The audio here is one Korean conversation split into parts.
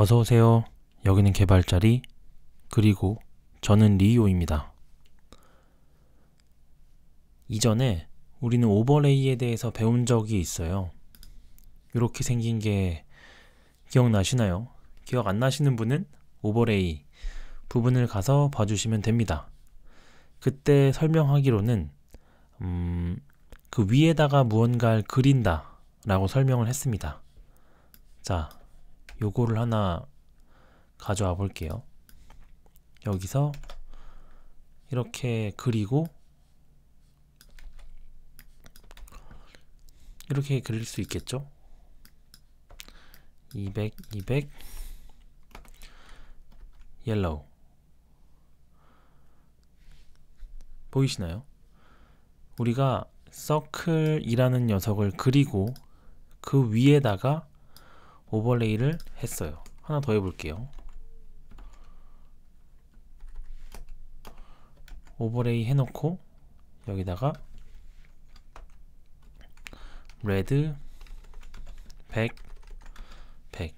어서 오세요. 여기는 개발자리 그리고 저는 리오입니다. 이전에 우리는 오버레이에 대해서 배운 적이 있어요. 이렇게 생긴 게 기억나시나요? 기억 안 나시는 분은 오버레이 부분을 가서 봐주시면 됩니다. 그때 설명하기로는 음, 그 위에다가 무언가를 그린다 라고 설명을 했습니다. 자, 요거를 하나 가져와 볼게요. 여기서 이렇게 그리고 이렇게 그릴 수 있겠죠? 200, 200 옐로우 보이시나요? 우리가 서클이라는 녀석을 그리고 그 위에다가 오버레이를 했어요 하나 더 해볼게요 오버레이 해놓고 여기다가 레드 100 100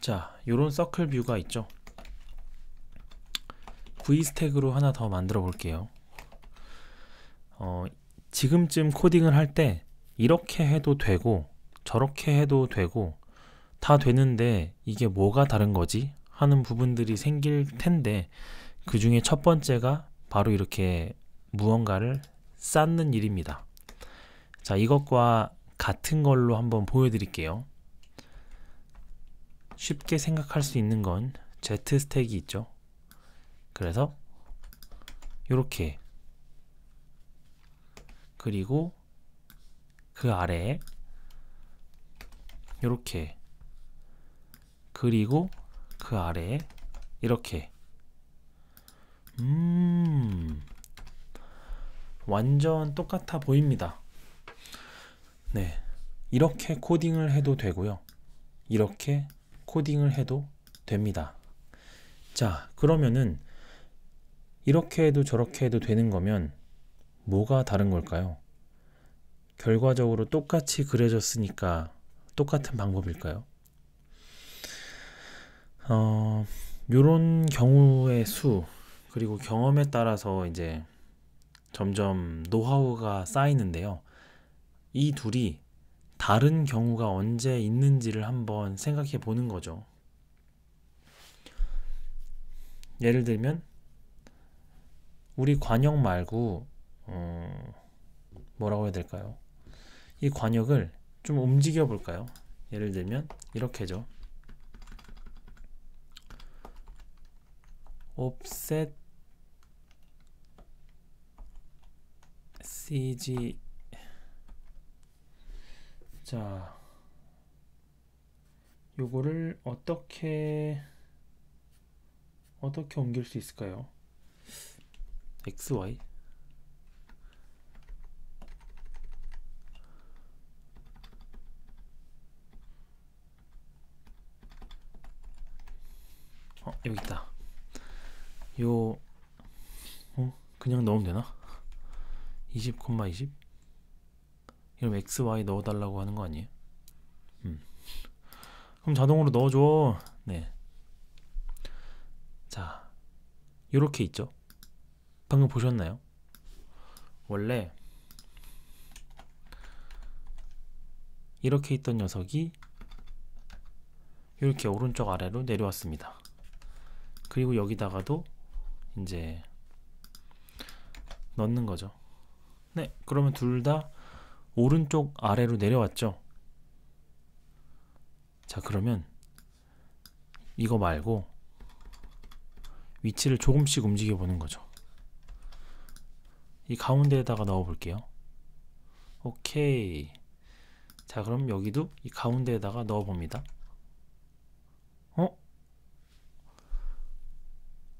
자, 요런 서클 뷰가 있죠. V 스택으로 하나 더 만들어 볼게요. 어, 지금쯤 코딩을 할 때 이렇게 해도 되고 저렇게 해도 되고 다 되는데 이게 뭐가 다른 거지? 하는 부분들이 생길 텐데 그 중에 첫 번째가 바로 이렇게 무언가를 쌓는 일입니다. 자, 이것과 같은 걸로 한번 보여드릴게요. 쉽게 생각할 수 있는 건 Z 스택이 있죠. 그래서 이렇게 그리고 그 아래에 이렇게 그리고 그 아래에 이렇게 음 완전 똑같아 보입니다 네 이렇게 코딩을 해도 되고요 이렇게 코딩을 해도 됩니다 자 그러면은 이렇게 해도 저렇게 해도 되는 거면 뭐가 다른 걸까요? 결과적으로 똑같이 그려졌으니까 똑같은 방법일까요? 어, 요런 경우의 수 그리고 경험에 따라서 이제 점점 노하우가 쌓이는데요. 이 둘이 다른 경우가 언제 있는지를 한번 생각해 보는 거죠. 예를 들면 우리 관역 말고 어, 뭐라고 해야 될까요? 이 관역을 좀 움직여 볼까요? 예를 들면 이렇게죠. offset cg 자 요거를 어떻게 어떻게 옮길 수 있을까요? xy 어, 여기 있다. 요 어? 그냥 넣으면 되나? 20, 20? 이럼 x, y 넣어달라고 하는 거 아니에요? 음. 그럼 자동으로 넣어줘. 네. 자, 요렇게 있죠? 방금 보셨나요? 원래 이렇게 있던 녀석이 이렇게 오른쪽 아래로 내려왔습니다. 그리고 여기다가도 이제 넣는 거죠. 네, 그러면 둘 다 오른쪽 아래로 내려왔죠. 자, 그러면 이거 말고 위치를 조금씩 움직여 보는 거죠. 이 가운데에다가 넣어 볼게요. 오케이. 자, 그럼 여기도 이 가운데에다가 넣어 봅니다.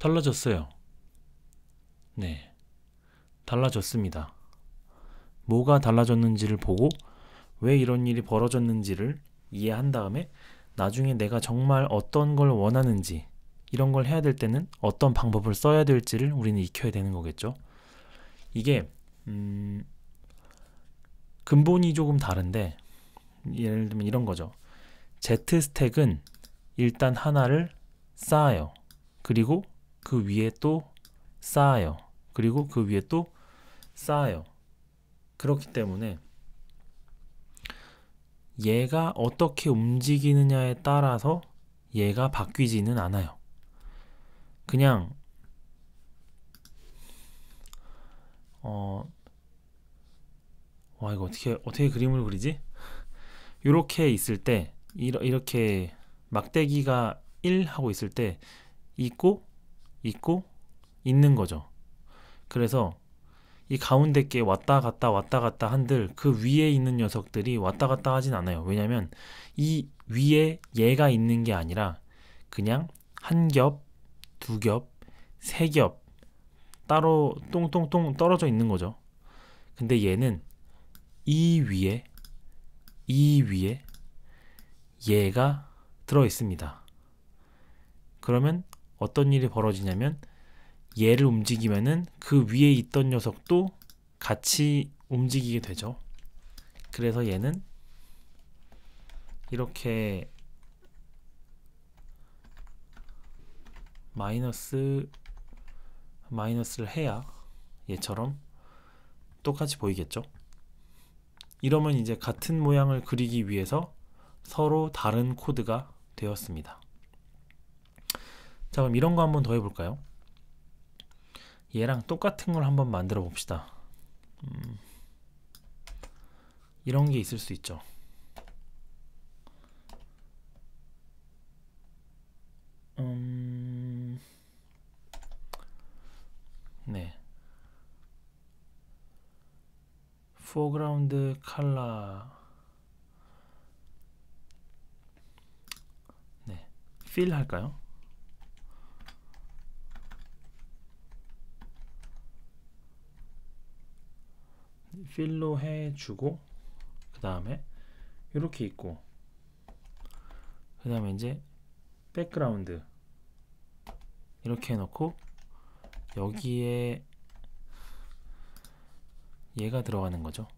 달라졌어요. 네. 달라졌습니다. 뭐가 달라졌는지를 보고 왜 이런 일이 벌어졌는지를 이해한 다음에 나중에 내가 정말 어떤 걸 원하는지 이런 걸 해야 될 때는 어떤 방법을 써야 될지를 우리는 익혀야 되는 거겠죠. 이게 음 근본이 조금 다른데 예를 들면 이런 거죠. Z 스택은 일단 하나를 쌓아요. 그리고 그 위에 또 쌓아요. 그리고 그 위에 또 쌓아요. 그렇기 때문에 얘가 어떻게 움직이느냐에 따라서 얘가 바뀌지는 않아요. 그냥 어, 와 이거 어떻게 어떻게 그림을 그리지? 이렇게 있을 때 이러, 이렇게 막대기가 1 하고 있을 때 있고 있고 있는 거죠. 그래서 이 가운데 께 왔다 갔다 왔다 갔다 한들 그 위에 있는 녀석들이 왔다 갔다 하진 않아요. 왜냐면 이 위에 얘가 있는 게 아니라 그냥 한 겹, 두 겹, 세 겹 따로 똥똥똥 떨어져 있는 거죠. 근데 얘는 이 위에 이 위에 얘가 들어 있습니다. 그러면 어떤 일이 벌어지냐면 얘를 움직이면은 그 위에 있던 녀석도 같이 움직이게 되죠. 그래서 얘는 이렇게 마이너스 마이너스를 해야 얘처럼 똑같이 보이겠죠. 이러면 이제 같은 모양을 그리기 위해서 서로 다른 코드가 되었습니다. 자 그럼 이런 거 한번 더 해볼까요? 얘랑 똑같은 걸 한번 만들어 봅시다 음, 이런 게 있을 수 있죠 음, 네 foreground color 네 fill 할까요? 필로 해주고 그 다음에 이렇게 있고 그 다음에 이제 백그라운드 이렇게 해놓고 여기에 얘가 들어가는 거죠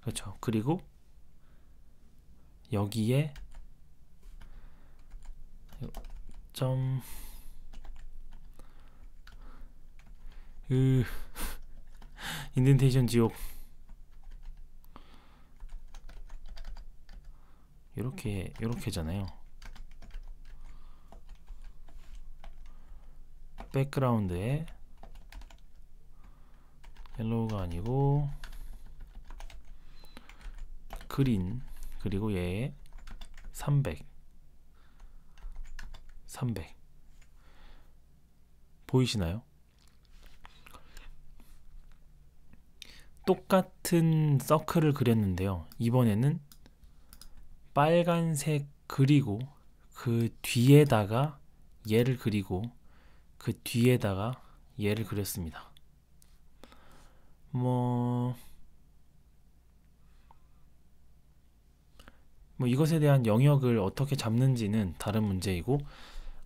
그렇죠 그리고 여기에 점. 으. 인덴테이션 지옥. 이렇게 이렇게잖아요. 백그라운드에 옐로우가 아니고 그린 그리고 얘300 300 보이시나요? 똑같은 서클을 그렸는데요. 이번에는 빨간색 그리고 그 뒤에다가 얘를 그리고 그 뒤에다가 얘를 그렸습니다. 뭐, 뭐 이것에 대한 영역을 어떻게 잡는지는 다른 문제이고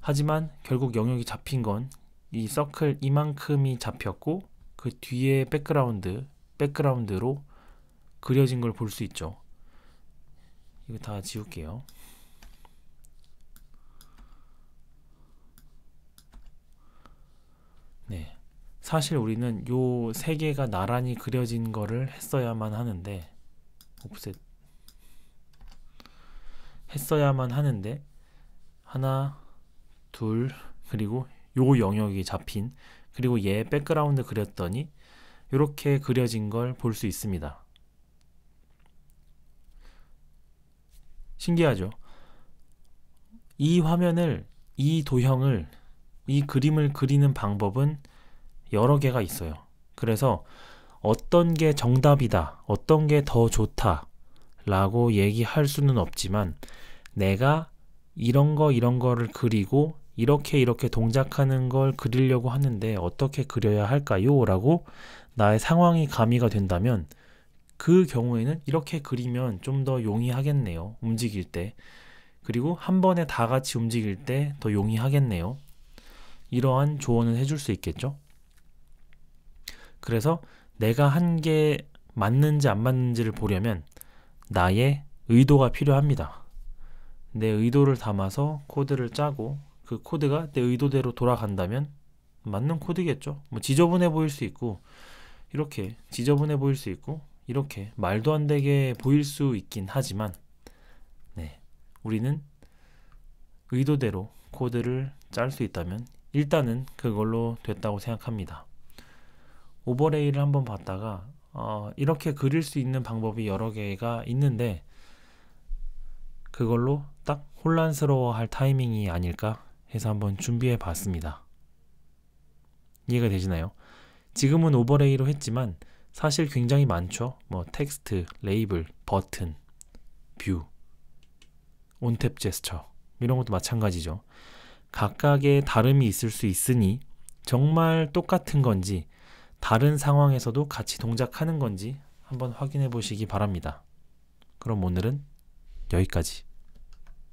하지만 결국 영역이 잡힌 건 이 서클 이만큼이 잡혔고 그 뒤에 백그라운드, 백그라운드로 그려진 걸 볼 수 있죠. 이거 다 지울게요. 네. 사실 우리는 요 세 개가 나란히 그려진 거를 했어야만 하는데 옵셋 했어야만 하는데 하나 둘, 그리고 요 영역이 잡힌 그리고 얘 백그라운드 그렸더니 이렇게 그려진 걸 볼 수 있습니다. 신기하죠? 이 화면을 이 도형을 이 그림을 그리는 방법은 여러 개가 있어요. 그래서 어떤 게 정답이다, 어떤 게 더 좋다 라고 얘기할 수는 없지만 내가 이런 거 이런 거를 그리고 이렇게 이렇게 동작하는 걸 그리려고 하는데 어떻게 그려야 할까요? 라고 나의 상황이 가미가 된다면 그 경우에는 이렇게 그리면 좀 더 용이하겠네요. 움직일 때. 그리고 한 번에 다 같이 움직일 때 더 용이하겠네요. 이러한 조언을 해줄 수 있겠죠. 그래서 내가 한 게 맞는지 안 맞는지를 보려면 나의 의도가 필요합니다. 내 의도를 담아서 코드를 짜고 그 코드가 내 의도대로 돌아간다면 맞는 코드겠죠. 뭐 지저분해 보일 수 있고 이렇게 지저분해 보일 수 있고 이렇게 말도 안 되게 보일 수 있긴 하지만 네. 우리는 의도대로 코드를 짤 수 있다면 일단은 그걸로 됐다고 생각합니다. 오버레이를 한번 봤다가 어, 이렇게 그릴 수 있는 방법이 여러 개가 있는데 그걸로 딱 혼란스러워할 타이밍이 아닐까 해서 한번 준비해 봤습니다. 이해가 되시나요? 지금은 오버레이로 했지만 사실 굉장히 많죠. 뭐 텍스트, 레이블, 버튼, 뷰, 온탭 제스처 이런 것도 마찬가지죠. 각각의 다름이 있을 수 있으니 정말 똑같은 건지 다른 상황에서도 같이 동작하는 건지 한번 확인해 보시기 바랍니다. 그럼 오늘은 여기까지.